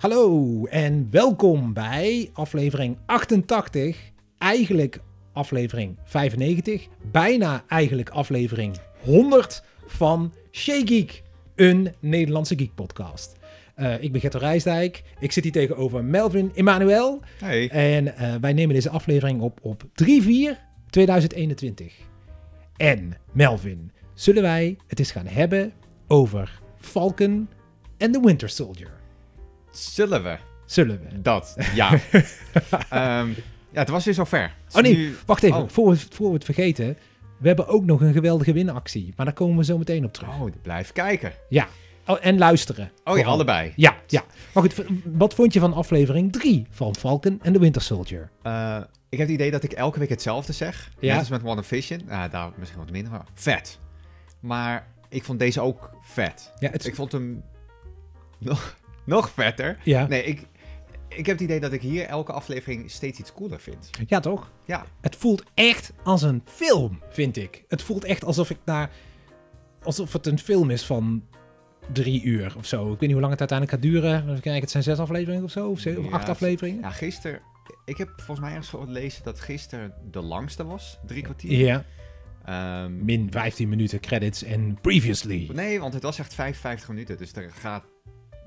Hallo en welkom bij aflevering 88. Eigenlijk aflevering 95. Bijna eigenlijk aflevering 100 van Shea een Nederlandse geek podcast. Eh, ik ben Gerto Rijsdijk. Ik zit hier tegenover Melvin Emmanuel. Hey. En eh, wij nemen deze aflevering op op 3-4-2021. En Melvin, zullen wij het eens gaan hebben over Falcon en The Winter Soldier? Zullen we? Zullen we? Dat, ja. Ehm, ja, het was weer zover. Oh nee, wacht even. Oh. Voor, we, het vergeten. We hebben ook nog een geweldige winactie. Maar daar komen we zo meteen op terug. Oh, blijf kijken. Ja. Oh, en luisteren. Oh ja, allebei. Ja, ja. Maar goed, wat vond je van aflevering 3 van Falcon en de Winter Soldier? Eh, ik heb het idee dat ik elke week hetzelfde zeg. Ja. Net als met One Vision. Nou, daar misschien wat minder. Maar vet. Maar ik vond deze ook vet. Ja, het... Ik vond hem nog vetter. Ja. Nee, ik, ik heb het idee dat ik hier elke aflevering steeds iets cooler vind. Ja, toch? Ja. Het voelt echt als een film, vind ik. Het voelt echt alsof ik naar. alsof het een film is van drie uur of zo. Ik weet niet hoe lang het uiteindelijk gaat duren. Kijk, het zijn zes afleveringen of zo, of, of acht afleveringen. Ja, gisteren. Ik heb volgens mij ergens gelezen dat gisteren de langste was, drie kwartier. Ja. Ehm, Min 15 minuten credits en previously. Nee, want het was echt 55 minuten, dus er gaat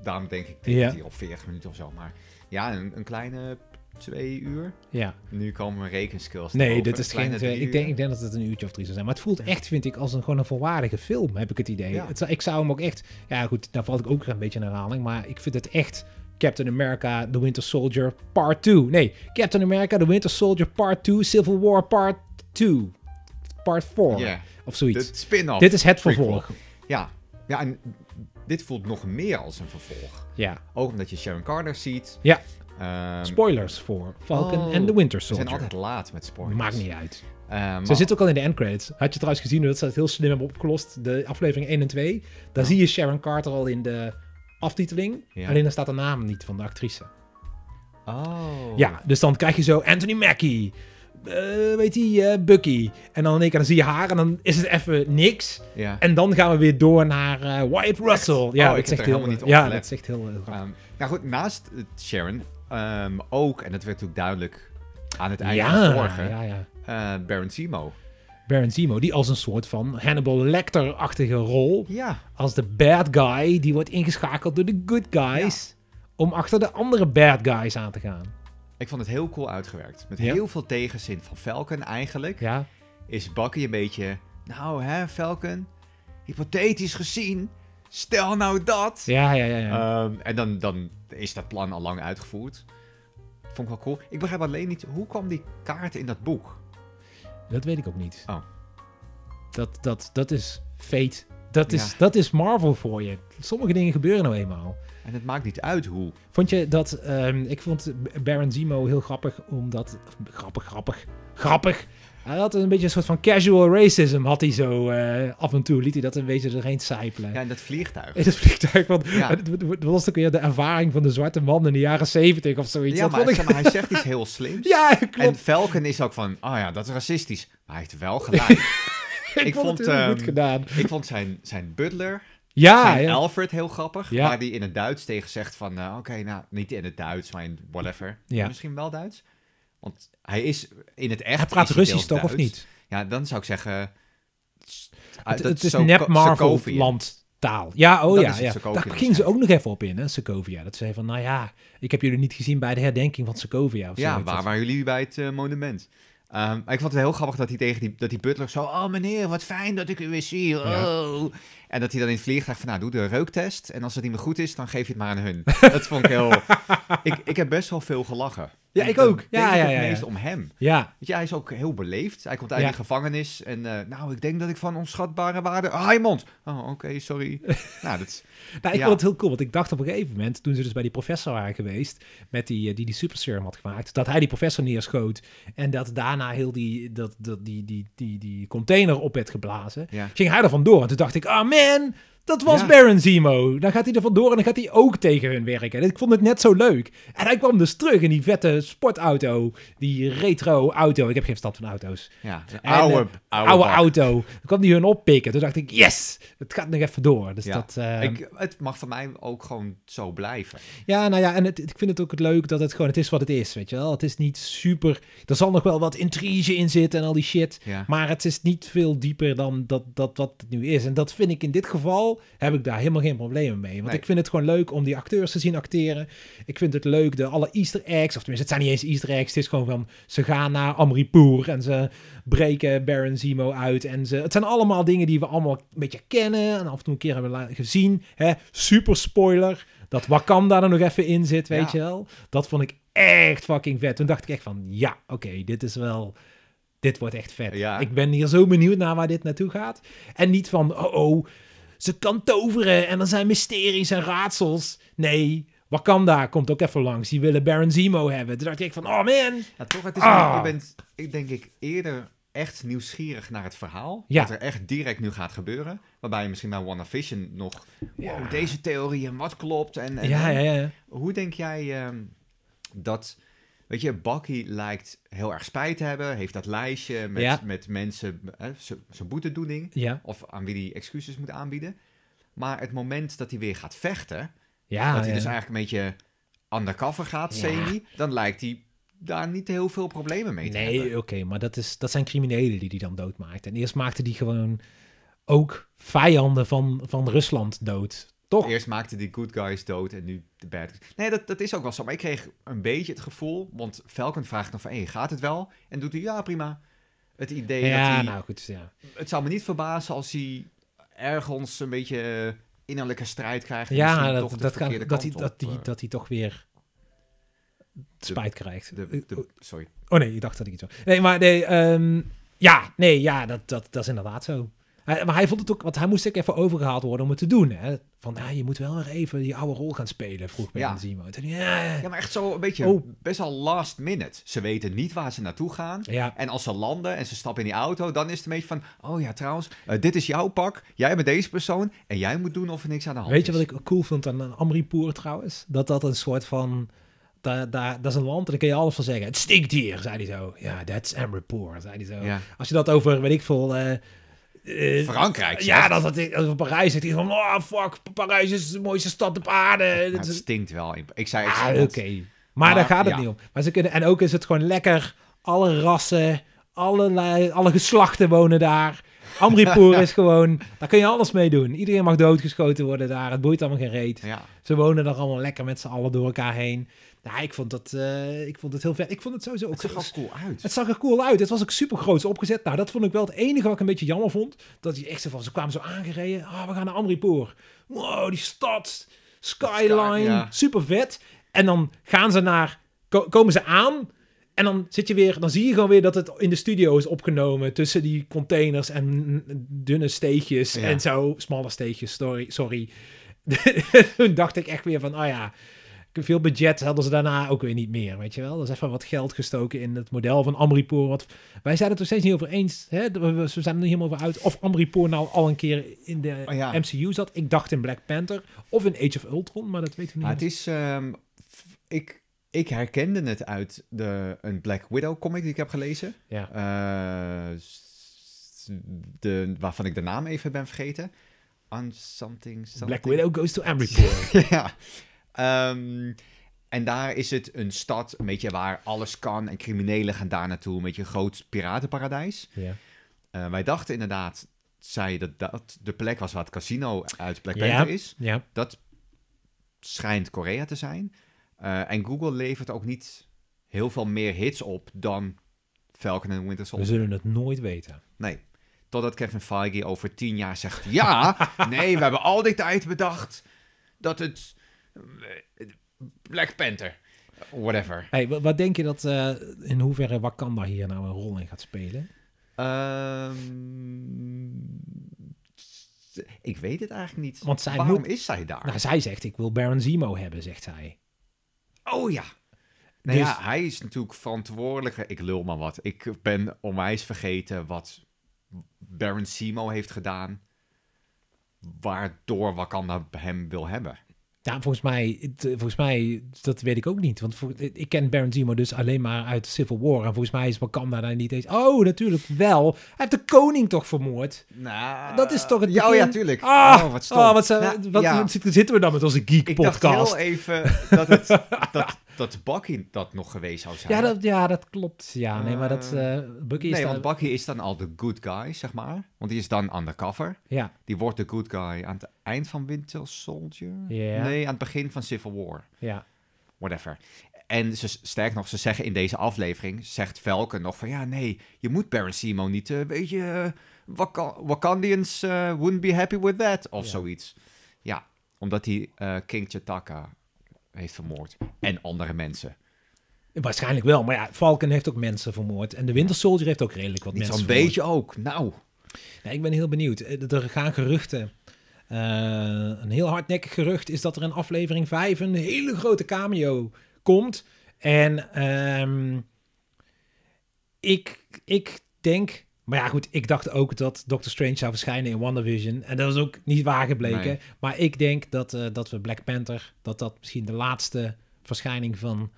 daarom denk ik, die ja. op 40 minuten of zo. Maar ja, een, een kleine twee uur. Ja. Nu komen mijn rekenskills. Nee, dit is geen. geen. Ik denk, ik denk dat het een uurtje of drie zou zijn. Maar het voelt echt, vind ik, als een, gewoon een volwaardige film, heb ik het idee. Het, ik zou hem ook echt. Ja, goed, daar valt ik ook een beetje in herhaling. Maar ik vind het echt. Captain America, The Winter Soldier, Part 2. Nee, Captain America, The Winter Soldier, Part 2, Civil War, Part 2. Part 4. Of zoiets. Dit spin-off. Dit is het vervolg. Ja. ja, en dit voelt nog meer als een vervolg. Ja. Ook omdat je Sharon Carter ziet. Ja. Ehm, spoilers voor Falcon en oh, The Winter Soldier. Ze zijn altijd laat met spoilers. Maakt niet uit. Ehm, ze zit ook al in de end credits. Had je trouwens gezien dat ze het heel slim hebben opgelost? De aflevering 1 en 2. Daar zie je Sharon Carter al in de aftiteling. Alleen daar staat de naam niet van de actrice. Oh. Ja, dus dan krijg je zo Anthony Mackie uh, weet hij, eh, Bucky. En dan keer dan zie je haar en dan is het even niks. Ja. En dan gaan we weer door naar uh, Wyatt Russell. Oh, ja, ik zeg helemaal niet op. Ja, dat zegt heel ehm, nou goed, naast Sharon ehm, ook, en dat werd natuurlijk duidelijk aan het einde ja, van de Baron Simo. Baron Zemo, die als een soort van Hannibal Lecter-achtige rol, als de bad guy, die wordt ingeschakeld door de good guys, om achter de andere bad guys aan te gaan. Ik vond het heel cool uitgewerkt. Met heel veel tegenzin van Falcon eigenlijk. Ja. Is bakkie een beetje... Nou hè, Falcon, hypothetisch gezien, stel nou dat. Ja, ja, ja. ja. Ehm, en dan, dan is dat plan al lang uitgevoerd. Vond ik wel cool. Ik begrijp alleen niet, hoe kwam die kaart in dat boek? Dat weet ik ook niet. Oh. Dat, dat, dat is fate dat, is, dat is Marvel voor je. Sommige dingen gebeuren nou eenmaal. En het maakt niet uit hoe. Vond je dat... Ehm, ik vond Baron Zemo heel grappig, omdat... Grappig, grappig, grappig. Hij had een beetje een soort van casual racism, had hij zo eh, af en toe, liet hij dat een beetje erheen sijpelen. Ja, en dat vliegtuig. In dat vliegtuig, want ja. was ook weer de ervaring van de zwarte man in de jaren zeventig of zoiets. Ja, maar, ik... maar, hij zegt iets heel slims. Ja, klopt. En Falcon is ook van, oh ja, dat is racistisch. Maar hij heeft wel gelijk. ik, vond ehm, Ik vond zijn, zijn butler, ja, Alfred heel grappig. Waar die in het Duits tegen zegt van... Eh, oké, nou, niet in het Duits, maar in whatever. Ja. Misschien wel Duits. Want hij is in het echt... Hij praat Russisch toch, of niet? Ja, dan zou ik zeggen... Het, is net nep Marvel-land taal. Ja, oh ja, ja. daar gingen ze ook nog even op in, hè, Sokovia. Dat zei van, nou ja, ik heb jullie niet gezien bij de herdenking van Sokovia. ja, waar waren jullie bij het eh, monument? Ehm, ik vond het heel grappig dat hij tegen die, dat die butler zo... Oh, meneer, wat fijn dat ik u weer zie. Oh. En dat hij dan in het vliegtuig van, nou, doe de reuktest. En als het niet meer goed is, dan geef je het maar aan hun. Dat vond ik heel... ik, ik heb best wel veel gelachen. Ja, ik ook. Ja, ja, ja, het meest om hem. Ja. Weet je, hij is ook heel beleefd. Hij komt uit de gevangenis. En eh, nou, ik denk dat ik van onschatbare waarde... Ah, je Oh, oké, sorry. nou, dat is... nou, ik vond het heel cool, want ik dacht op een gegeven moment... toen ze dus bij die professor waren geweest... met die eh, die, die super serum had gemaakt... dat hij die professor neerschoot... en dat daarna heel die, dat, dat, die, die, die, die container op werd geblazen. Ging hij er vandoor. En toen dacht ik, ah, oh, and Dat was Baron Zemo. Dan gaat hij er vandoor en dan gaat hij ook tegen hun werken. En ik vond het net zo leuk. En hij kwam dus terug in die vette sportauto. Die retro auto. Ik heb geen stand van auto's. Ja, oude, eh, auto. Dan kwam hij hun oppikken. Toen dacht ik, yes, het gaat nog even door. Dus dat, ehm, ik, het mag voor mij ook gewoon zo blijven. Ja, nou ja, en het, ik vind het ook leuk dat het gewoon, het is wat het is, weet je wel. Het is niet super, er zal nog wel wat intrige in zitten en al die shit. Maar het is niet veel dieper dan dat, dat wat het nu is. En dat vind ik in dit geval heb ik daar helemaal geen problemen mee. Want ik vind het gewoon leuk om die acteurs te zien acteren. Ik vind het leuk, de alle easter eggs, of tenminste, het zijn niet eens easter eggs. Het is gewoon van, ze gaan naar Amripoor en ze breken Baron Zemo uit. En ze, het zijn allemaal dingen die we allemaal een beetje kennen en af en toe een keer hebben gezien. Hè? Super spoiler, dat Wakanda er nog even in zit, weet je wel. Dat vond ik echt fucking vet. Toen dacht ik echt van, ja, oké, dit is wel dit wordt echt vet. Ik ben hier zo benieuwd naar waar dit naartoe gaat. En niet van, oh, oh ze kan toveren en er zijn mysteries en raadsels. Nee, Wakanda komt ook even langs. Die willen Baron Zemo hebben. Toen dacht ik van, oh man. Ja, toch, het is, ah. je bent, ik denk ik, eerder echt nieuwsgierig naar het verhaal. Wat er echt direct nu gaat gebeuren. Waarbij je misschien bij WandaVision nog... Oh, deze theorie en wat klopt. En, en ja, Hoe denk jij ehm, dat Weet je, Bakkie lijkt heel erg spijt te hebben. Heeft dat lijstje met, met mensen, zijn boetedoening. Of aan wie hij excuses moet aanbieden. Maar het moment dat hij weer gaat vechten. Ja, dat hij dus eigenlijk een beetje undercover gaat, semi. Dan lijkt hij daar niet heel veel problemen mee te nee, hebben. Nee, oké, maar dat, is, dat zijn criminelen die die dan doodmaakt. En eerst maakte die gewoon ook vijanden van, van Rusland dood. Eerst maakte die good guys dood en nu de bad guys. Nee, dat, dat is ook wel zo. Maar ik kreeg een beetje het gevoel, want Falcon vraagt dan van, hé, hey, gaat het wel? En doet hij, ja, prima. Het idee ja, dat hij... nou goed, ja. Het zou me niet verbazen als hij ergens een beetje innerlijke strijd krijgt. Ja, dat, toch dat, kan, dat, hij, dat, die, eh. dat hij toch weer spijt krijgt. De, sorry. Oh nee, je dacht dat ik iets zo. Nee, maar nee, ehm, ja, nee, ja, dat, dat, dat is inderdaad zo. Hij, maar hij vond het ook, want hij moest ook even overgehaald worden om het te doen. Hè? Van, ah, je moet wel weer even die oude rol gaan spelen, vroeg bij ja. Ja. ja, maar echt zo een beetje, oh. best wel last minute. Ze weten niet waar ze naartoe gaan. Ja. En als ze landen en ze stappen in die auto, dan is het een beetje van, oh ja, trouwens, eh, dit is jouw pak. Jij bent deze persoon en jij moet doen of er niks aan de hand Weet je wat ik cool vond aan Amripoor trouwens? Dat dat een soort van... Daar, daar, dat is een land en dan kun je alles van zeggen. Het stinkt hier, zei hij zo. Ja, yeah, that's Amripoor, zei hij zo. Als je dat over, weet ik veel... Eh, eh, Frankrijk. Ja, dat in van Parijs. Zegt van, oh fuck, Parijs is de mooiste stad op aarde. het stinkt wel. Ik zei, ah, oké. Maar, daar gaat het niet om. Maar ze kunnen, en ook is het gewoon lekker. Alle rassen, alle alle geslachten wonen daar. Amripoor is gewoon, daar kun je alles mee doen. Iedereen mag doodgeschoten worden daar. Het boeit allemaal geen reet. Ja. Ze wonen daar allemaal lekker met z'n allen door elkaar heen. Nou, ik vond dat, eh, ik vond het heel vet. Ik vond het sowieso ook... Het zag er cool uit. Het zag er cool uit. Het was ook super groot opgezet. Nou, dat vond ik wel het enige wat ik een beetje jammer vond. Dat je echt zo van, ze kwamen zo aangereden. Ah, oh, we gaan naar Amripoor. Wow, die stad. Skyline. Super vet. En dan gaan ze naar... komen ze aan... En dan zit je weer, dan zie je gewoon weer dat het in de studio is opgenomen. Tussen die containers en dunne steegjes. En zo, smalle steegjes, sorry. sorry. Toen dacht ik echt weer van, oh ja, veel budget hadden ze daarna ook weer niet meer, weet je wel. Er is even wat geld gestoken in het model van Amripoor. Wat, wij zijn het er steeds niet over eens. Hè? We, zijn er niet helemaal over uit of Amripoor nou al een keer in de oh ja. MCU zat. Ik dacht in Black Panther of in Age of Ultron, maar dat weten we niet. het is... Ehm, ik, ik herkende het uit de, een Black Widow comic die ik heb gelezen. Ja. Eh, de, waarvan ik de naam even ben vergeten. On something, Black Widow goes to Amripoor. ja. Ehm, en daar is het een stad, een beetje waar alles kan en criminelen gaan daar naartoe. Een beetje een groot piratenparadijs. Ja. Eh, wij dachten inderdaad, zei je dat dat de plek was waar het casino uit Black Panther is. Ja. Dat schijnt Korea te zijn. Eh, en Google levert ook niet heel veel meer hits op dan Falcon en Winter Soldier. We zullen het nooit weten. Nee. Totdat Kevin Feige over tien jaar zegt... ja, nee, we hebben al die tijd bedacht dat het Black Panther. Whatever. Hey, wat denk je dat eh, in hoeverre Wakanda hier nou een rol in gaat spelen? Ehm, ik weet het eigenlijk niet. Want Waarom is zij daar? Nou, zij zegt: Ik wil Baron Zemo hebben, zegt zij. Oh ja. Nou dus- ja, hij is natuurlijk verantwoordelijk. Ik lul maar wat. Ik ben onwijs vergeten wat Baron Simo heeft gedaan. Waardoor Wakanda hem wil hebben. Ja, nou, volgens mij, eh, volgens mij, dat weet ik ook niet. Want eh, ik ken Baron Zemo dus alleen maar uit Civil War. En volgens mij is Wakanda daar niet eens... Oh, natuurlijk wel. Hij heeft de koning toch vermoord? Nou, dat is toch het oh begin? Ja, ja, tuurlijk. Ah, oh, wat stom. Ah, wat, nou, wat zitten we dan met onze geek-podcast? Ik dacht heel even dat het... dat dat Bucky dat nog geweest zou zijn. Ja, dat, ja, dat klopt. Ja, nee, maar dat uh, Bucky is Nee, dan... want Bucky is dan al de good guy, zeg maar. Want die is dan undercover. Ja. Die wordt de good guy aan het eind van Winter Soldier. Yeah. Nee, aan het begin van Civil War. Ja. Whatever. En ze, sterk nog, ze zeggen in deze aflevering, zegt Velke nog van... Ja, nee, je moet Baron Simo niet, eh, weet je... Eh, Wakandians wouldn't be happy with that, of zoiets. Ja, omdat hij King Chitaka heeft vermoord. En andere mensen. Waarschijnlijk wel, maar ja, Falcon heeft ook mensen vermoord. En de Winter Soldier heeft ook redelijk wat mensen vermoord. zo'n beetje ook, nou. Ik ben heel benieuwd. Eh, er gaan geruchten. Eh, een heel hardnekkig gerucht is dat er in aflevering 5 een hele grote cameo komt. En ehm, ik, ik denk maar ja, goed, ik dacht ook dat Doctor Strange zou verschijnen in WandaVision. En dat is ook niet waar gebleken. Maar ik denk dat, eh, dat we Black Panther, dat dat misschien de laatste verschijning van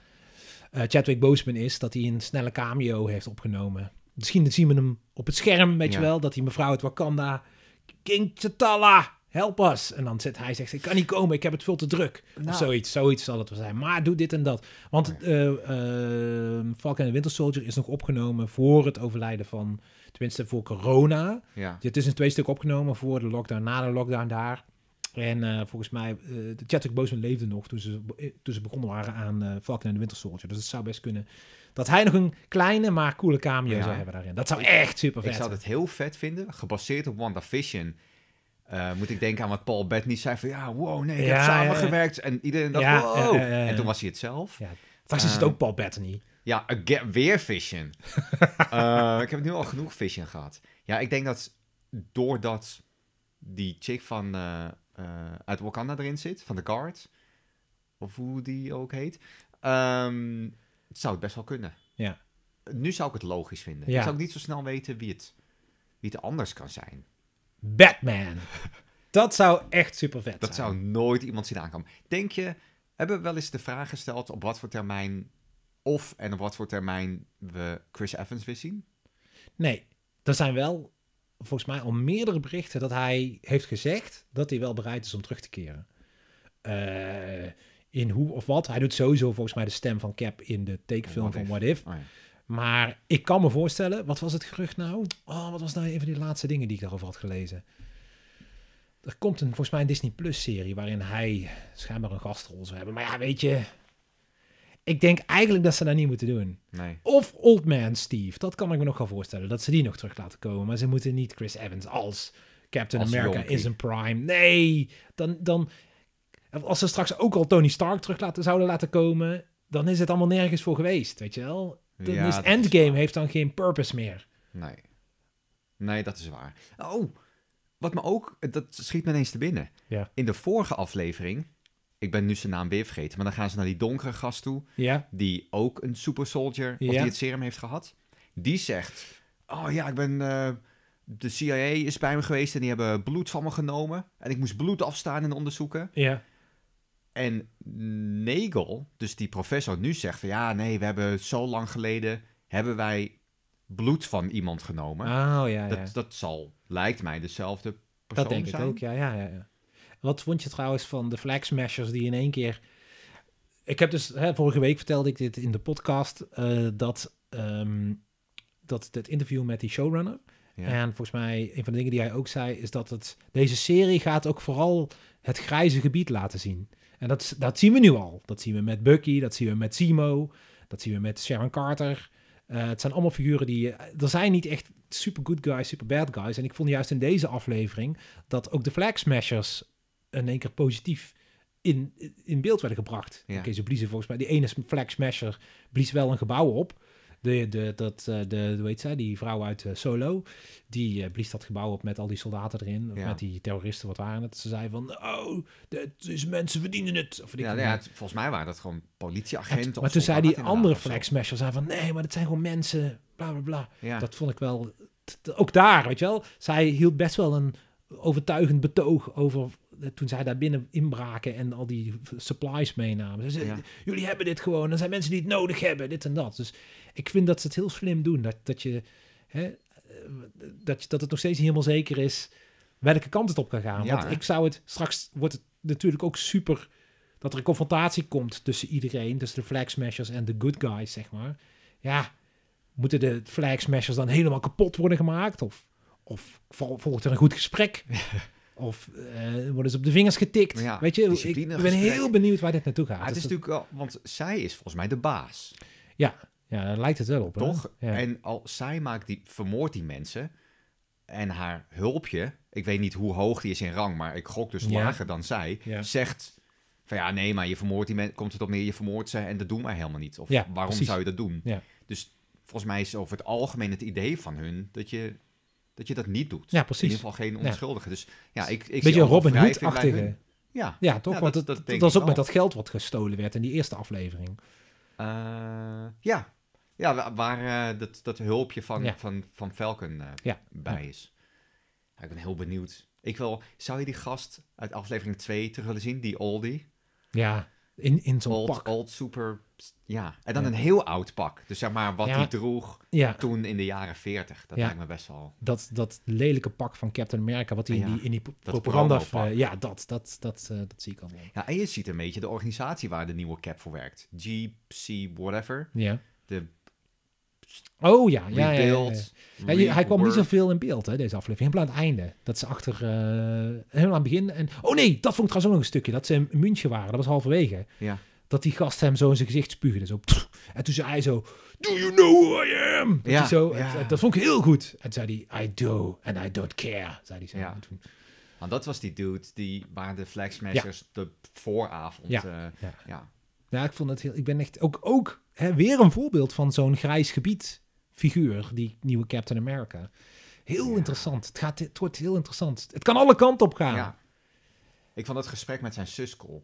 eh, Chadwick Boseman is. Dat hij een snelle cameo heeft opgenomen. Misschien zien we hem op het scherm, weet je wel. Dat hij mevrouw uit Wakanda, King T'Challa, help us. En dan zit hij zegt, ik kan niet komen, ik heb het veel te druk. Of nou. zoiets, zoiets zal het wel zijn. Maar doe dit en dat. Want uh, Falcon en Winter Soldier is nog opgenomen voor het overlijden van... Tenminste voor corona. Ja. het is dus in twee stuk opgenomen voor de lockdown, na de lockdown daar. En eh, volgens mij, uh, de Chadwick Boseman leefde nog toen ze, eh, toen ze begonnen waren aan uh, en de Winter Soldier. Dus het zou best kunnen dat hij nog een kleine, maar coole cameo zou hebben daarin. Dat zou echt super vet Ik zou het heel vet vinden, gebaseerd op WandaVision. Uh, moet ik denken aan wat Paul Bettany zei van... Ja, wow, nee, ik ja, heb samengewerkt. En iedereen dacht, wow. en toen was hij het zelf. Ja. is het ook Paul Bettany. Ja, weer fishing. Eh, ik heb nu al genoeg vision gehad. Ja, ik denk dat doordat die chick van, uh, uh, uit Wakanda erin zit, van de Guard, of hoe die ook heet, het ehm, zou het best wel kunnen. Ja. Nu zou ik het logisch vinden. Ja. Ik zou niet zo snel weten wie het, wie het anders kan zijn. Batman. Dat zou echt super vet zijn. Dat zou nooit iemand zien aankomen. Denk je, hebben we wel eens de vraag gesteld op wat voor termijn of en op wat voor termijn we Chris Evans weer zien? Nee, er zijn wel volgens mij al meerdere berichten dat hij heeft gezegd dat hij wel bereid is om terug te keren. Eh, in hoe of wat. Hij doet sowieso volgens mij de stem van Cap in de tekenfilm van What If. Oh maar ik kan me voorstellen, wat was het gerucht nou? Oh, wat was nou een van die laatste dingen die ik daarover had gelezen? Er komt een, volgens mij een Disney Plus serie waarin hij schijnbaar een gastrol zou hebben. Maar ja, weet je, ik denk eigenlijk dat ze dat niet moeten doen. Nee. Of Old Man Steve, dat kan ik me nog wel voorstellen. Dat ze die nog terug laten komen. Maar ze moeten niet Chris Evans als Captain America is een prime. Nee, dan, dan... Als ze straks ook al Tony Stark terug laten, zouden laten komen... dan is het allemaal nergens voor geweest, weet je wel? Dan is Endgame heeft dan geen purpose meer. Nee. Nee, dat is waar. Oh, wat me ook... Dat schiet me ineens te binnen. Ja. In de vorige aflevering ik ben nu zijn naam weer vergeten, maar dan gaan ze naar die donkere gast toe, ja. die ook een super soldier, of die het serum heeft gehad. Die zegt, oh ja, ik ben, eh, de CIA is bij me geweest en die hebben bloed van me genomen. En ik moest bloed afstaan in onderzoeken. Ja. En Nagel, dus die professor, nu zegt van ja, nee, we hebben zo lang geleden, hebben wij bloed van iemand genomen. Oh, ja, ja. Dat, dat zal, lijkt mij, dezelfde persoon dat denk ik ook, ja, ja. ja. Wat vond je trouwens van de flag smashers die in één keer... Ik heb dus, hè, vorige week vertelde ik dit in de podcast, uh, dat, ehm, dat het interview met die showrunner... En volgens mij, een van de dingen die hij ook zei, is dat het, deze serie gaat ook vooral het grijze gebied laten zien. En dat, dat zien we nu al. Dat zien we met Bucky, dat zien we met Simo, dat zien we met Sharon Carter. Eh, het zijn allemaal figuren die... Eh, er zijn niet echt super good guys, super bad guys. En ik vond juist in deze aflevering dat ook de flag smashers in één keer positief in, in beeld werden gebracht. Oké, ze bliezen volgens mij. Die ene flag smasher blies wel een gebouw op. De, de, dat, eh, de, de weet zij, die vrouw uit eh, Solo, die eh, blies dat gebouw op met al die soldaten erin, ja. met die terroristen, wat waren het? Ze zei van, oh, dat is, mensen verdienen het. Of ja, ja het, volgens mij waren dat gewoon politieagenten. maar toen zei die andere flag zei van, nee, maar dat zijn gewoon mensen, bla bla bla. Ja. Dat vond ik wel, ook daar, weet je wel. Zij hield best wel een overtuigend betoog over eh, toen zij daar binnen inbraken en al die supplies meenamen. Ze zeiden, jullie hebben dit gewoon. Er zijn mensen die het nodig hebben, dit en dat. Dus ik vind dat ze het heel slim doen. Dat, dat, je, hè, eh, dat, dat het nog steeds helemaal zeker is welke kant het op kan gaan. Want ik zou het, straks wordt het natuurlijk ook super dat er een confrontatie komt tussen iedereen. Tussen de flag smashers en de good guys, zeg maar. Ja, moeten de flag smashers dan helemaal kapot worden gemaakt? Of, of volgt er een goed gesprek? Of eh, worden ze op de vingers getikt? Weet je, ik ben heel benieuwd waar dit naartoe gaat. Ah, het is dus natuurlijk want zij is volgens mij de baas. Ja, ja daar lijkt het wel op. Toch? En al, zij maakt die, vermoordt die mensen. En haar hulpje, ik weet niet hoe hoog die is in rang, maar ik gok dus lager dan zij, zegt van ja, nee, maar je vermoordt die mensen, komt het op neer, je vermoordt ze en dat doen wij helemaal niet. Of waarom zou je dat doen? Dus volgens mij is over het algemeen het idee van hun dat je dat je dat niet doet. Ja, precies. In ieder geval geen onschuldige. Dus ja, ik, ik Beetje Robin Hood-achtige. Ja, ja, toch? Want dat, dat, dat, ook met dat geld wat gestolen werd in die eerste aflevering. Eh, ja. ja, waar eh, dat, dat hulpje van, ja. van, van Falcon eh, ja. bij is. ik ben heel benieuwd. Ik wil, zou je die gast uit aflevering 2 terug willen zien, die Aldi? Ja. In, in zo'n old, super, ja. En dan een heel oud pak. Dus zeg maar wat hij droeg ja. toen in de jaren 40. Dat lijkt me best wel... Dat, dat lelijke pak van Captain America, wat hij in die, in die propaganda... Eh, ja, dat, dat, dat, eh, dat zie ik allemaal. Ja, en je ziet een beetje de organisatie waar de nieuwe cap voor werkt. GC, whatever. Ja. De Oh ja, ja, ja, hij kwam niet zoveel in beeld, hè, deze aflevering. Helemaal aan het einde. Dat ze achter, eh, helemaal aan het begin. En, oh nee, dat vond ik trouwens ook nog een stukje. Dat ze in München waren, dat was halverwege. Ja. Dat die gast hem zo in zijn gezicht spuugde. Zo, en toen zei hij zo, do you know who I am? Dat, ja, zo, dat vond ik heel goed. En toen zei hij, I do and I don't care, zei hij zo. Ja. want dat was die dude die waren de Flagsmashers de vooravond... ja. Eh, ja, ik vond het heel. Ik ben echt ook, ook hè, weer een voorbeeld van zo'n grijs gebied figuur, die nieuwe Captain America. Heel interessant. Het, gaat, het wordt heel interessant. Het kan alle kanten op gaan. Ja. Ik vond het gesprek met zijn zus cool.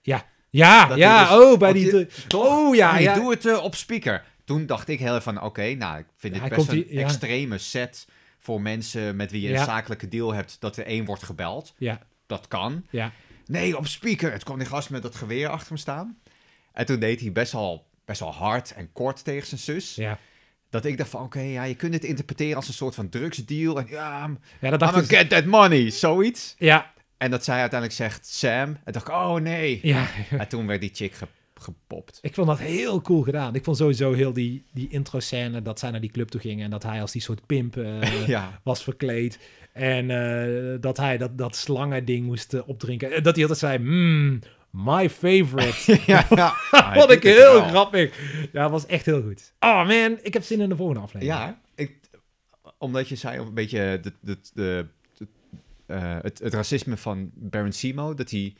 Ja, ja, ja. Dus- oh, bij die. oh ja, ja. Doe het eh, op speaker. Toen dacht ik heel van, oké, nou, ik vind dit best een extreme set voor mensen met wie je een zakelijke deal hebt, dat er één wordt gebeld. Ja. Dat kan. Ja. Nee, op speaker. Het kwam die gast met dat geweer achter hem staan. En toen deed hij best wel, best wel hard en kort tegen zijn zus. Ja. Dat ik dacht van, oké, ja, je kunt het interpreteren als een soort van drugsdeal. En ja, ja dat dacht I'm ik... get that money, zoiets. Ja. En dat zij uiteindelijk zegt, Sam. En dacht ik, oh nee. Ja. En toen werd die chick gepopt. Ik vond dat heel cool gedaan. Ik vond sowieso heel die, die intro-scène dat zij naar die club toe gingen. En dat hij als die soort pimp eh, was verkleed. En eh, dat hij dat, dat slangen-ding moest eh, opdrinken. Dat hij altijd zei, mmm, My favorite. ja, Wat ik heel grappig. Ja, was echt heel goed. Oh man, ik heb zin in de volgende aflevering. Ja, ik, omdat je zei een beetje de, de, de, de eh, het, het racisme van Baron Simo, dat hij...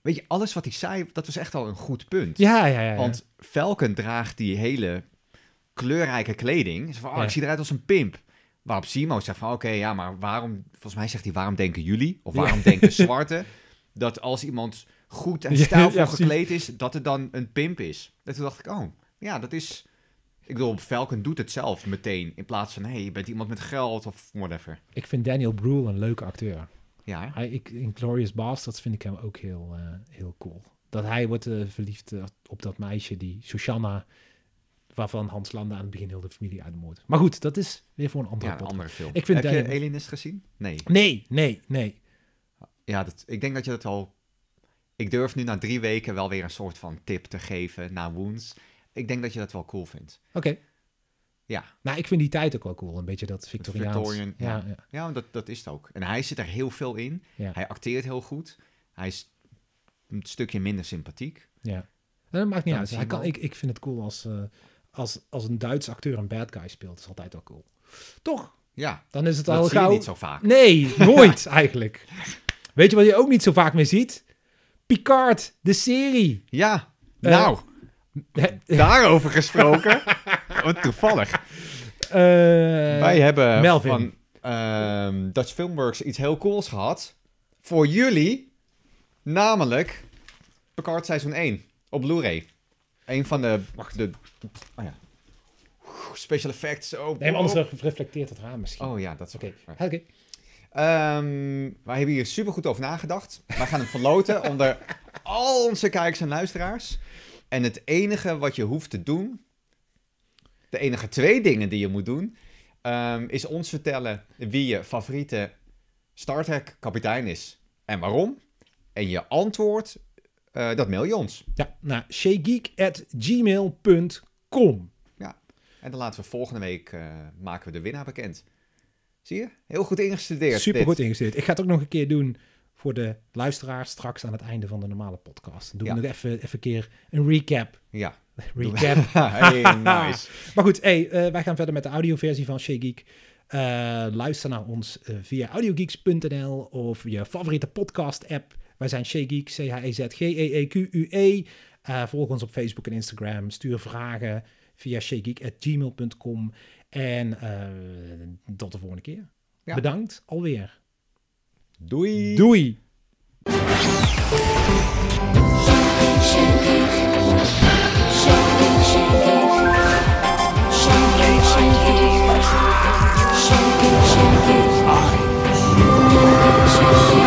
Weet je, alles wat hij zei, dat was echt al een goed punt. Ja, ja, ja. Want Falcon draagt die hele kleurrijke kleding. Ze van, oh, ik zie eruit als een pimp. Waarop Simo zegt van, oké, ja, maar waarom... Volgens mij zegt hij, waarom denken jullie? Of waarom denken zwarte Dat als iemand goed en stijlvol gekleed is, dat het dan een pimp is. En toen dacht ik, oh, ja, dat is... Ik bedoel, Falcon doet het zelf meteen. In plaats van, hé, hey, je bent iemand met geld of whatever. Ik vind Daniel Brühl een leuke acteur. Ja. Hij, ik, in Glorious Bastards vind ik hem ook heel, eh, heel cool. Dat hij wordt eh, verliefd eh, op dat meisje, die Sushanna. waarvan Hans Landa aan het begin heel de familie uitmoordt. Maar goed, dat is weer voor een ander. ja, andere film. Ik vind Heb Daniel... je alienist gezien? Nee. Nee, nee, nee. Ja, dat, ik denk dat je dat al ik durf nu na drie weken wel weer een soort van tip te geven naar Woens. Ik denk dat je dat wel cool vindt. Oké. Ja. Nou, ik vind die tijd ook wel cool. Een beetje dat Victoriaans. Victorian, ja, ja. ja. dat, dat is het ook. En hij zit er heel veel in. Hij acteert heel goed. Hij is een stukje minder sympathiek. Ja. Dat maakt niet uit. Hij kan, ik, ik vind het cool als, eh, als, als een Duits acteur een bad guy speelt. Dat is altijd wel cool. Toch? Ja. Dan is het dat al gauw... niet zo vaak. Nee, nooit eigenlijk. Weet je wat je ook niet zo vaak meer ziet? Picard, de serie. Ja, eh, nou. daarover gesproken. Wat toevallig. Eh, Wij hebben Melvin. van ehm, Dutch Filmworks iets heel cools gehad. Voor jullie. Namelijk Picard seizoen 1 op Blu-ray. Een van de... Wacht, de... Oh ja. Special effects. ook. Oh, nee, anders oh. reflecteert het raam misschien. Oh ja, dat is oké. Oké. Ehm, wij hebben hier super goed over nagedacht. Wij gaan het verloten onder al onze kijkers en luisteraars. En het enige wat je hoeft te doen, de enige twee dingen die je moet doen, ehm, is ons vertellen wie je favoriete Star Trek kapitein is en waarom. En je antwoord, eh, dat mail je ons. Ja, naar shaygeek.gmail.com. Ja, en dan laten we volgende week, eh, maken we de winnaar bekend. Zie je? Heel goed ingestudeerd. Super goed ingestudeerd. Ik ga het ook nog een keer doen voor de luisteraars straks aan het einde van de normale podcast. doen we nog even, even een keer een recap. Ja. Recap. hey, nice. maar goed, hey, eh, wij gaan verder met de audioversie van Shea Geek. Eh, luister naar ons eh, via audiogeeks.nl of je favoriete podcast-app. Wij zijn Shea Geek, C-H-E-Z-G-E-E-Q-U-E. e e q u e uh, volg ons op Facebook en Instagram. Stuur vragen via shakegeek.gmail.com. En uh, tot de volgende keer. Bedankt alweer. Doei. Doei. Shake